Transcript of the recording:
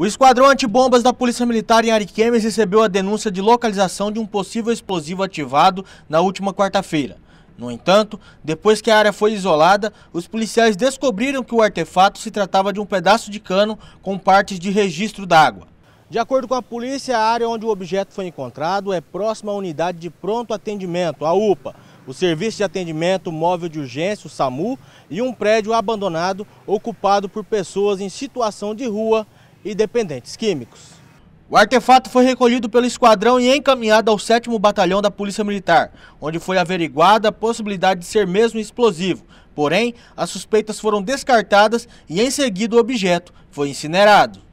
O esquadrão antibombas da Polícia Militar em Ariquemes recebeu a denúncia de localização de um possível explosivo ativado na última quarta-feira. No entanto, depois que a área foi isolada, os policiais descobriram que o artefato se tratava de um pedaço de cano com partes de registro d'água. De acordo com a polícia, a área onde o objeto foi encontrado é próxima à unidade de pronto atendimento, a UPA, o Serviço de Atendimento Móvel de Urgência, o SAMU, e um prédio abandonado ocupado por pessoas em situação de rua e dependentes químicos. O artefato foi recolhido pelo esquadrão e encaminhado ao 7 Batalhão da Polícia Militar, onde foi averiguada a possibilidade de ser mesmo explosivo. Porém, as suspeitas foram descartadas e em seguida o objeto foi incinerado.